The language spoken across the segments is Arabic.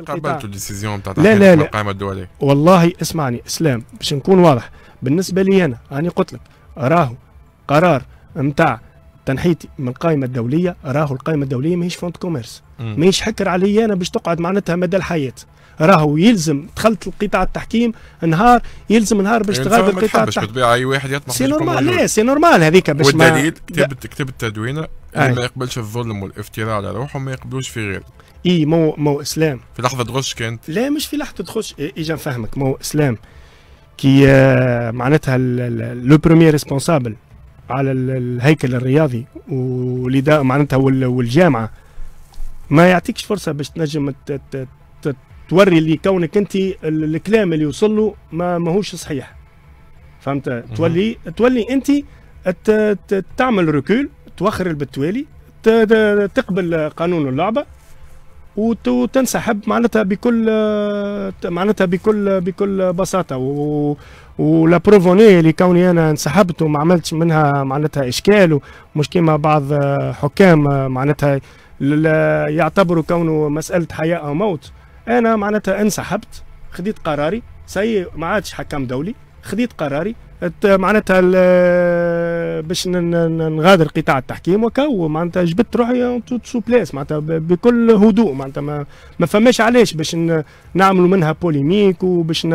قبلتوا الديسيزيون بتاعت لا لا لا القائمه الدوليه والله اسمعني اسلام باش نكون واضح بالنسبه لي انا راني قلت لك راهو قرار نتاع تنحيتي من القائمه الدوليه راهو القائمه الدوليه ماهيش فونت كوميرس ماهيش حكر عليا انا باش تقعد معناتها مدى الحياه راهو يلزم دخلت لقطاع التحكيم نهار يلزم نهار باش يعني تغادر قطاع التحكيم بالطبيعه اي واحد يطمح سي نورمال لا سي نورمال هذيك باش والدليل كتاب كتاب التدوينه اللي ما يقبلش الظلم والافتراء على روحه ما يقبلوش في غيره اي مو مو اسلام في لحظه تخش كانت لا مش في لحظه تخش اجا نفهمك مو اسلام كي آه، معناتها لو بروميي ريسبونسابل على الهيكل الرياضي والاداره معناتها والجامعه ما يعطيكش فرصه باش تنجم توري لي كونك انت الكلام اللي يوصل له ما ماهوش صحيح فهمت تولي تولي انت تعمل ركول توخر البتوالي تقبل قانون اللعبه وتنسحب معناتها بكل معناتها بكل بكل بساطه و ولا بروفوني اللي كوني انا انسحبت وما عملتش منها معناتها اشكال ومش كيما بعض حكام معناتها يعتبروا كونه مساله حياه او موت انا معناتها انسحبت خديت قراري سي ما عادش حكم دولي خديت قراري معناتها باش نغادر قطاع التحكيم وكو معناتها جبت روحي سو بليس معناتها بكل هدوء معناتها ما, ما فماش علاش باش نعملوا منها بوليميك وباش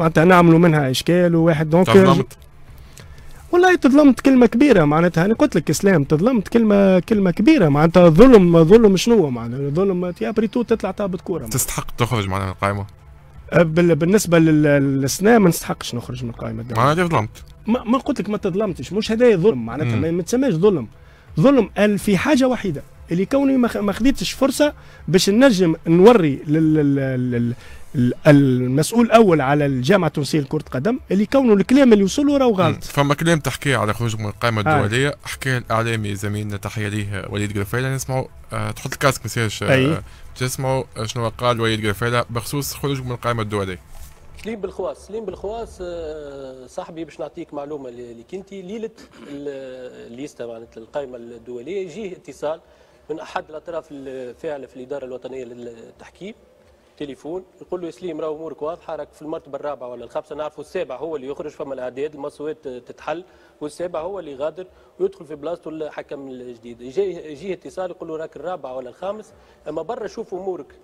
معناتها نعملوا منها اشكال وواحد دونك والله تظلمت كلمه كبيره معناتها انا قلت لك اسلام تظلمت كلمه كلمه كبيره معناتها ظلم ظلم شنو معناتها ظلم بريتو تطلع تهبط كوره تستحق تخرج معناها من القائمه أه، بالنسبه للسنة ما نستحقش نخرج من القائمه معناتها ظلمت ما قلت لك ما تظلمتش مش هذايا ظلم معناتها ما تسماش ظلم ظلم في حاجه وحيده اللي كوني ما خديتش فرصه باش نجم نوري لل... لل... لل... المسؤول الاول على الجامعه التونسيه لكره القدم اللي كونه الكلام اللي وصلوا راهو غلط فما كلام تحكيه على خروج من القائمه آه. الدوليه آه. حكى الاعلامي زميلنا تحيه ليه وليد قرفيله نسمعوا آه تحط الكاسك ما يصيرش آه تسمعوا شنو قال وليد قرفيله بخصوص خروج من القائمه الدوليه سليم بالخواس سليم بالخواس آه، صاحبي باش نعطيك معلومه اللي كنتي ليله الليستا معناتها القائمه الدوليه يجيه اتصال من احد الاطراف الفاعله في الاداره الوطنيه للتحكيم تليفون يقول له سليم راه امورك واضحه راك في المرتبه الرابعه ولا الخامسه نعرفوا السابع هو اللي يخرج فما الاعداد المصوات تتحل والسابع هو اللي غادر ويدخل في بلاصته الحكم الجديد يجيه اتصال يقول له راك الرابع ولا الخامس اما برا شوف امورك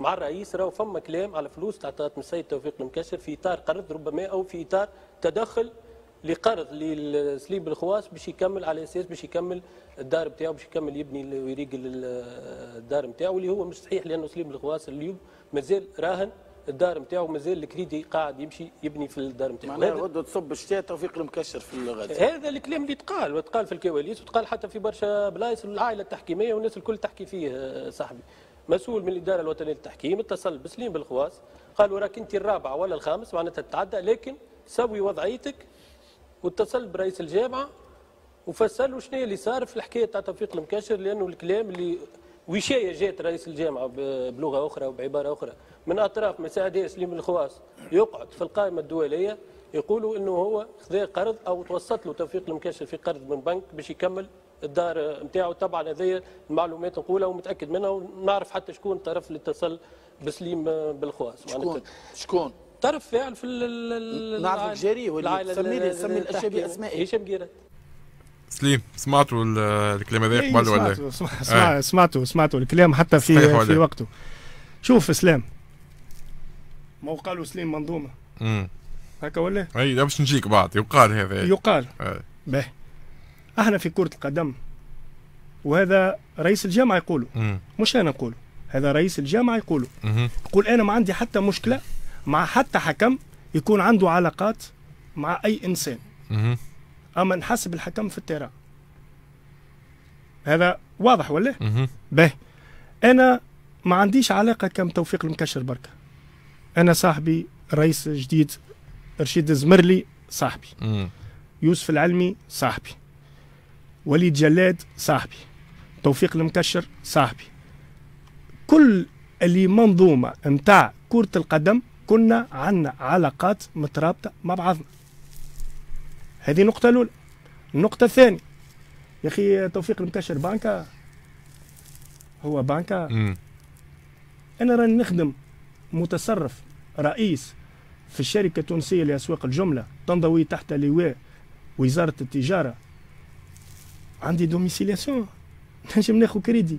مع الرئيس راه فما كلام على فلوس تعطات من السيد توفيق المكشر في اطار قرض ربما او في اطار تدخل لقرض لسليب الخواص باش يكمل على اساس باش يكمل الدار نتاعو باش يكمل يبني ويريق الدار نتاعو اللي هو مش صحيح لانه سليب الخواص اليوم مازال راهن الدار نتاعو مازال الكريدي قاعد يمشي يبني في الدار نتاعو معناها غدو تصب الشتاء توفيق المكشر في الغد هذا الكلام اللي تقال وتقال في الكواليس وتقال حتى في برشا بلايص العائله التحكيميه والناس الكل تحكي فيه آه، صاحبي مسؤول من الاداره الوطنيه للتحكيم اتصل بسليم بالخواص قالوا راك انت الرابع ولا الخامس معناتها تتعدى لكن سوي وضعيتك واتصل برئيس الجامعه وفسر له شنو اللي صار في الحكايه تاع توفيق المكاشر لانه الكلام اللي وشايه جات رئيس الجامعه بلغه اخرى وبعباره اخرى من اطراف مساعديه سليم الخواص يقعد في القائمه الدوليه يقولوا انه هو خذا قرض او توسط له توفيق المكاشر في قرض من بنك باش يكمل الدار نتاعو طبعا هذه المعلومات نقولها ومتاكد منها ونعرف حتى شكون الطرف اللي اتصل بسليم بالخواص شكون شكون طرف فاعل يعني في نعرف الجاري ولا سمي سمي الاشياء باسماء إيه؟ هشام جيرات سليم سمعتوا الكلام إيه، هذا قبل ولا سمعتوا سمعتوا آه. سمعتوا سمعتوا الكلام حتى في في وقته شوف اسلام ما قالوا سليم منظومه امم هكا ولا اي باش نجيك بعد يقال هذا يقال آه. به احنا في كره القدم وهذا رئيس الجامعه يقوله مم. مش انا نقوله هذا رئيس الجامعه يقوله يقول انا ما عندي حتى مشكله مع حتى حكم يكون عنده علاقات مع اي انسان اما نحسب الحكم في التيران هذا واضح ولا به انا ما عنديش علاقه كم توفيق المكشر بركه انا صاحبي رئيس جديد رشيد الزمرلي صاحبي يوسف العلمي صاحبي وليد جلاد صاحبي توفيق المكشر صاحبي كل اللي منظومه نتاع كره القدم كنا عندنا علاقات مترابطة مع بعضنا هذه نقطة الأولى النقطة الثانية يا أخي توفيق المكشر بانكا هو بانكا أنا راني نخدم متصرف رئيس في الشركة التونسية لأسواق الجملة تنضوي تحت لواء وزارة التجارة عندي دوميسيلياسيون نجم ناخذ كريدي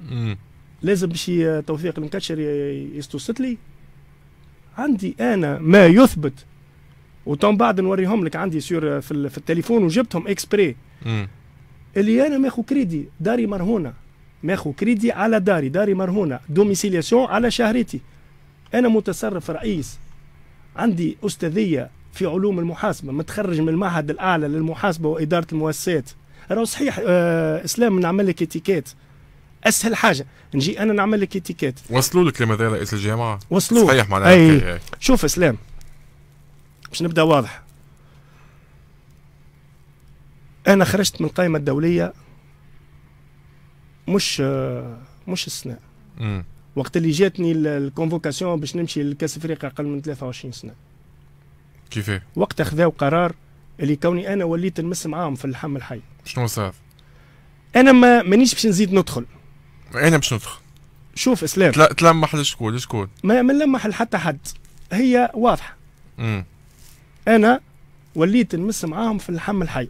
لازم شي توفيق المكشر يستوسط لي عندي انا ما يثبت وتم بعد نوريهم لك عندي سور في, في التليفون وجبتهم اكسبري اللي انا ماخو كريدي داري مرهونه ماخو كريدي على داري داري مرهونه دوميسيليسيون على شهرتي انا متصرف رئيس عندي استاذيه في علوم المحاسبه متخرج من المعهد الاعلى للمحاسبه واداره المؤسسات راهو صحيح آه اسلام نعمل لك اتيكيت اسهل حاجه نجي انا نعمل لك اتيكيت وصلوا لك لماذا رئيس الجامعه وصلوا صحيح معناها أي. شوف اسلام باش نبدا واضح انا خرجت من القائمه الدوليه مش مش السنه وقت اللي جاتني الكونفوكاسيون باش نمشي لكاس افريقيا اقل من 23 سنه كيفاه وقت اخذوا قرار اللي كوني انا وليت نمس معاهم في اللحم الحي شنو صار انا ما مانيش باش نزيد ندخل انا باش ندخل شوف اسلام تل... تلمح لشكون لشكون ما نلمح لحتى حد هي واضحه مم. انا وليت نمس معاهم في اللحم الحي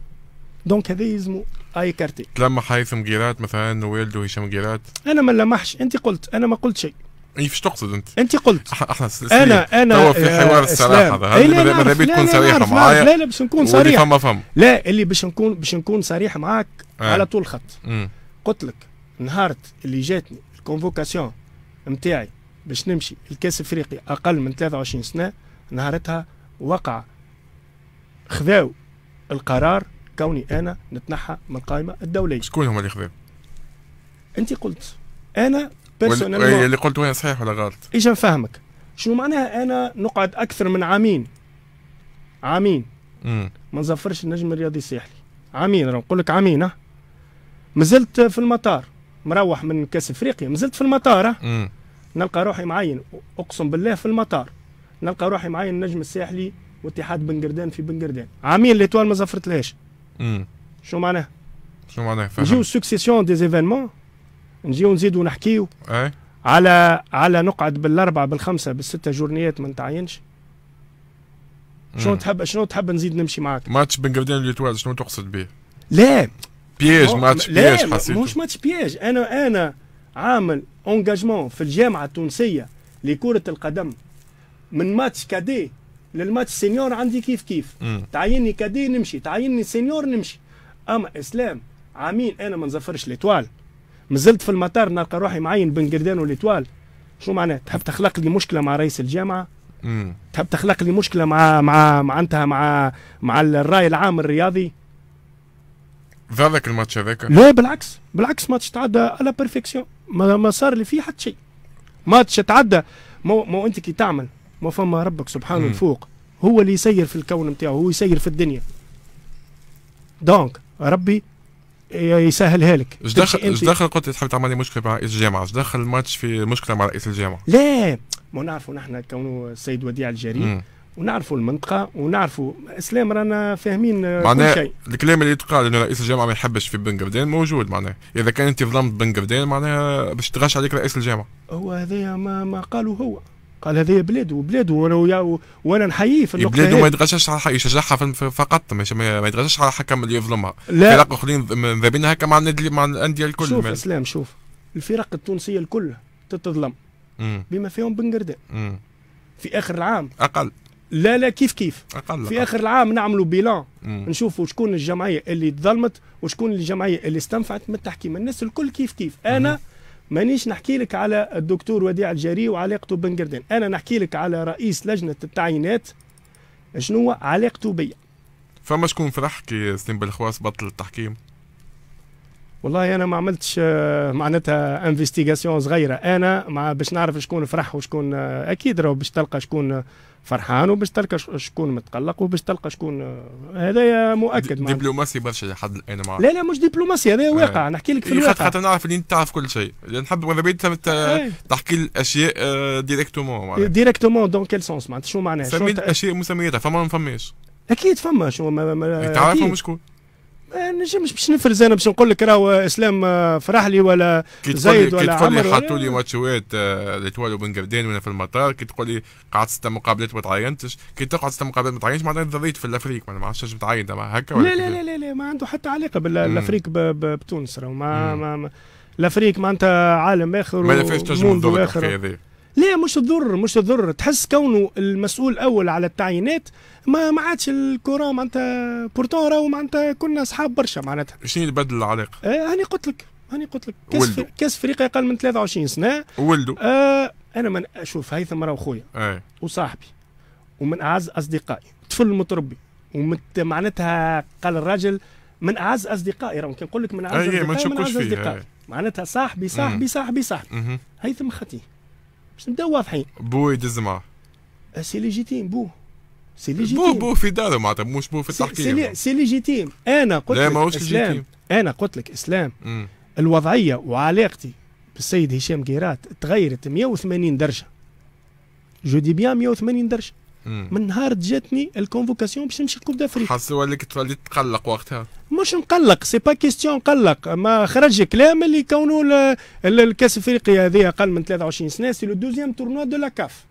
دونك هذا يلزمو اي كارتي تلمح هيثم جيرات مثلا ووالده هشام جيرات انا ما لمحش انت قلت انا ما قلت شيء اي فاش تقصد انت؟ انت قلت احنا انا انا هو في آه، حوار الصراحه هذا إيه، ماذا بيا تكون صريح معايا لا لا باش نكون صريح فما لا اللي باش نكون باش نكون صريح معاك آه. على طول خط قلت لك نهار اللي جاتني الكونفوكاسيون نتاعي باش نمشي الكاس افريقي اقل من 23 سنه نهارتها وقع خذاو القرار كوني انا نتنحى من القائمه الدوليه شكون هما اللي خذاو انت قلت انا بيرسونيل إيه، اللي قلت وين صحيح ولا غلط ايش نفهمك شنو معناها انا نقعد اكثر من عامين عامين ما نزفرش النجم الرياضي الساحلي عامين راه نقول لك عامين مازلت في المطار مروح من كاس افريقيا مزلت في المطار نلقى روحي معين اقسم بالله في المطار نلقى روحي معين النجم الساحلي واتحاد بن قردان في بن قردان عامين ليتوال ما زفرت لهاش شو معناها؟ شو معناها نجيو سوكسيسيون دي زيفينمون نجيو نزيدو نحكيو أي. على على نقعد بالاربعه بالخمسه بالسته جورنيات ما نتعينش شنو تحب شنو تحب نزيد نمشي معاك ماتش بن قردان ليتوال شنو تقصد به؟ لا بياج ماتش بياج حسيت مش ماتش بياج انا انا عامل انجاجمون في الجامعه التونسيه لكره القدم من ماتش كادي للماتش سينيور عندي كيف كيف تعيني كادي نمشي تعيني سينيور نمشي اما اسلام عامين انا ما نزفرش ليتوال مازلت في المطار نلقى روحي معين بن قردان وليتوال شو معناه تحب تخلق لي مشكله مع رئيس الجامعه مم. تحب تخلق لي مشكله مع مع معناتها مع مع الراي العام الرياضي ضرك الماتش هذاك لا بالعكس بالعكس ماتش تعدى على بيرفكسيون ما, ما صار لي فيه حتى شيء ماتش تعدى مو, مو انت كي تعمل ما فما ربك سبحانه الفوق هو اللي يسير في الكون نتاعو هو يسير في الدنيا دونك ربي يسهلها لك اش دخل اش دخل قلت تحب تعمل لي مشكله مع رئيس الجامعه اش دخل الماتش في مشكله مع رئيس الجامعه لا ما نعرفوا نحن كونه السيد وديع الجري ونعرفوا المنطقه ونعرفوا اسلام رانا فاهمين معناه كل شيء الكلام اللي يتقال انه رئيس الجامعه ما يحبش في بن قردان موجود معناه اذا كان انت ظلمت بن قردان معناها باش تغش عليك رئيس الجامعه هو هذايا ما, ما قالوا هو قال هذايا بلاده وبلاده وانا وانا نحييه في النقطه بلاده ما يتغشش على حق يشجعها فقط ما يتغشش على حكم اللي يظلمها لا فرق اخرين ذابين هكا مع النادي مع الانديه الكل شوف مال. اسلام شوف الفرق التونسيه الكل تتظلم بما فيهم بن في اخر العام اقل لا لا كيف كيف أقل في اخر العام نعملوا بيلان نشوفوا شكون الجمعيه اللي تظلمت وشكون الجمعيه اللي استنفعت من التحكيم الناس الكل كيف كيف انا مانيش نحكي لك على الدكتور وديع الجاري وعلاقته بن قردان انا نحكي لك على رئيس لجنه التعيينات شنو علاقته بيا فما شكون فرح كي سليم بالخواس بطل التحكيم والله انا ما عملتش آه، معناتها انفستيغاسيون صغيره انا مع باش نعرف شكون فرح وشكون آه، اكيد راه باش تلقى شكون فرحان وباش تلقى شكون متقلق وباش تلقى شكون آه، هذا مؤكد دبلوماسي برشا لحد الان معك لا لا مش دبلوماسي هذا واقع آه. نحكي لك في الواقع خاطر نعرف اللي انت تعرف كل شيء نحب ماذا بيت تحكي الاشياء ديريكتومون ديريكتومون دون كيل سونس معناتها شو معناها سميت اشياء مسمياتها فما ما فماش اكيد فما شو ما تعرفهم شكون ما نجمش باش نفرز انا باش نقول لك راهو اسلام آه، فرحلي ولا زايد ولا عمر كي تقول لي حطوا لي ماتشوات ليتوال آه، بن قردان وانا في المطار كي تقول لي قعدت ست مقابلات ما تعينتش كي تقعد ست مقابلات ما تعينتش معناتها ضريت في الافريق ما عرفتش نجم تعين هكا ولا لا لا, لا لا ما عنده حتى علاقه بالافريق بتونس راهو ما, ما, الافريق معناتها عالم اخر ما نفعتش تجمع الدور اخر لا مش تضر مش تضر تحس كونه المسؤول الاول على التعيينات ما ما عادش الكورة معناتها بورتون راهو معناتها كنا اصحاب برشا معناتها شنو بدل العلاقه؟ آه هاني قلت لك هاني قلت لك كاس في كاس افريقيا اقل من 23 سنه ولده آه انا من اشوف هيثم راهو خويا آه. وصاحبي ومن اعز اصدقائي طفل متربي ومت معناتها قال الراجل من اعز اصدقائي راهو كي نقول لك من اعز آه، إيه، اصدقائي ما من اعز اصدقائي آه. معناتها صاحبي صاحبي صاحبي صاحبي, صاحبي. هيثم خطيه باش نبداو واضحين بو يدز معاه سي ليجيتيم بو سي ليجيتيم بو بو في داره معناتها مش بو في التحكيم سي ليجيتيم انا قلت لك اسلام انا قلت لك اسلام الوضعيه وعلاقتي بالسيد هشام قيرات تغيرت 180 درجه جو دي بيان 180 درجه من نهار جاتني الكونفوكاسيون باش نمشي لكوب دافريك حس وليك تولي تقلق وقتها مش نقلق سي با كيستيون نقلق ما خرج كلام اللي كونوا الكاس افريقيا هذه اقل من 23 سنه سي لو دوزيام تورنوا دو لا كاف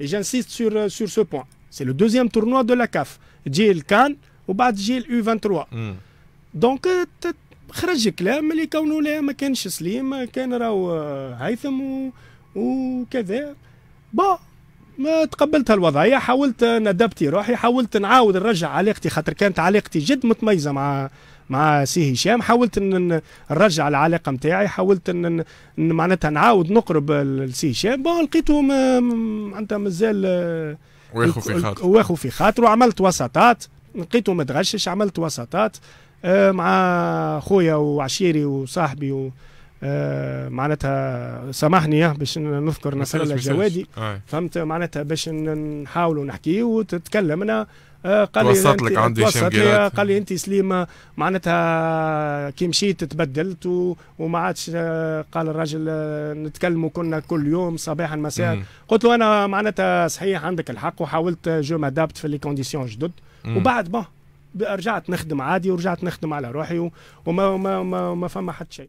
اي جانسيست سور سور سو بوان سي لو دوزيام تورنوا دو لا كاف تجي الكان وبعد تجي الاو 23 دونك خرج كلام اللي كونوا لا ما كانش سليم كان راهو آه، هيثم وكذا بون ما تقبلت هالوضعيه حاولت ندبتي روحي حاولت نعاود نرجع علاقتي خاطر كانت علاقتي جد متميزه مع مع سي هشام حاولت ان نرجع العلاقه نتاعي حاولت ان معناتها نعاود نقرب لسي هشام بون لقيته معناتها مازال آه، واخو في خاطره واخو في خاطره عملت وسطات لقيته متغشش عملت وسطات آه، مع خويا وعشيري وصاحبي و... آه، معناتها سامحني باش نذكر نصر الله الجوادي آه. فهمت معناتها باش نحاولوا نحكي وتتكلمنا آه، قال لي توسط لك عندي لي قال لي انت سليمه معناتها كي مشيت تبدلت وما عادش قال الراجل نتكلموا كنا كل يوم صباحا مساء قلت له انا معناتها صحيح عندك الحق وحاولت جو مادابت في لي كونديسيون جدد وبعد بون رجعت نخدم عادي ورجعت نخدم على روحي وما ما ما, ما فما حد شيء